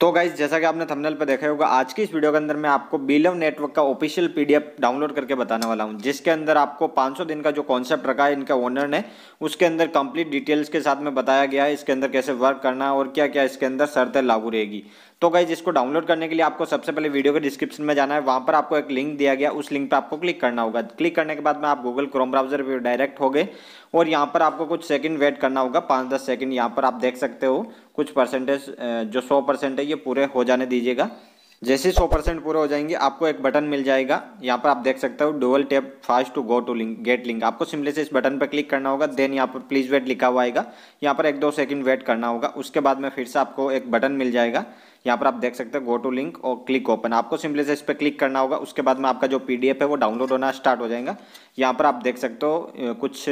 तो गाइज जैसा कि आपने थंबनेल पर देखा होगा आज की इस वीडियो के अंदर मैं आपको बीलव नेटवर्क का ऑफिशियल पीडीएफ डाउनलोड करके बताने वाला हूं जिसके अंदर आपको 500 दिन का जो कॉन्सेप्ट रखा है इनका ओनर ने उसके अंदर कंप्लीट डिटेल्स के साथ में बताया गया है इसके अंदर कैसे वर्क करना है और क्या क्या इसके अंदर शर्तें लागू रहेगी तो गाइज इसको डाउनलोड करने के लिए आपको सबसे पहले वीडियो के डिस्क्रिप्शन में जाना है वहाँ पर आपको एक लिंक दिया गया उस लिंक पर आपको क्लिक करना होगा क्लिक करने के बाद में आप गूगल क्रोम ब्राउजर पर डायरेक्ट हो गए और यहाँ पर आपको कुछ सेकंड वेट करना होगा पाँच दस सेकंड यहाँ पर आप देख सकते हो कुछ परसेंटेज जो सौ परसेंट है ये पूरे हो जाने दीजिएगा जैसे सौ परसेंट पूरे हो जाएंगे आपको एक बटन मिल जाएगा यहाँ पर आप देख सकते हो dual tap fast to go to link get link आपको सिम्पली से इस बटन पर क्लिक करना होगा देन यहाँ पर प्लीज़ वेट लिखा हुआ आएगा यहाँ पर एक दो सेकंड वेट करना होगा उसके बाद में फिर से आपको एक बटन मिल जाएगा यहाँ पर आप देख सकते हैं गो टू लिंक और क्लिक ओपन आपको सिंपली से इस पर क्लिक करना होगा उसके बाद में आपका जो पी है वो डाउनलोड होना स्टार्ट हो जाएगा यहाँ पर आप देख सकते हो कुछ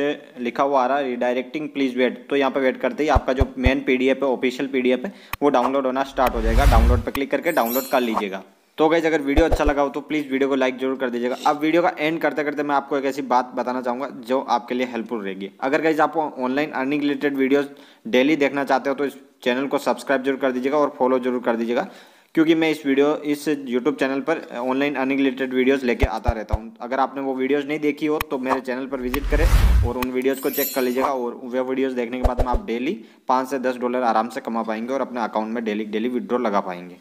लिखा हुआ आ रहा है रिडायरेक्टिंग प्लीज़ वेट तो यहाँ पर वेट करते ही आपका जो मेन पी है ऑफिशियल पी है वो डाउनलोड होना स्टार्ट हो जाएगा डाउनलोड पर क्लिक करके डाउनलोड कर लीजिएगा तो गई अगर वीडियो अच्छा लगा हो तो प्लीज़ वीडियो को लाइक जरूर कर दीजिएगा अब वीडियो का एंड करते करते मैं आपको एक ऐसी बात बताना चाहूँगा जो आपके लिए हेल्पफुल रहेगी अगर गई आप online earning related videos daily देखना चाहते हो तो इस चैनल को सब्सक्राइब जरूर कर दीजिएगा और फॉलो जरूर कर दीजिएगा क्योंकि मैं इस वीडियो इस यूट्यूब चैनल पर ऑनलाइन अर्निंग रिलेटेड वीडियोस लेके आता रहता हूँ अगर आपने वो वीडियोस नहीं देखी हो तो मेरे चैनल पर विजिट करें और उन वीडियोस को चेक कर लीजिएगा और वह वीडियोस देखने के बाद में आप डेली पाँच से दस डॉलर आराम से कमा पाएंगे और अपने अकाउंट में डेली डेली विड्रॉ लगा पाएंगे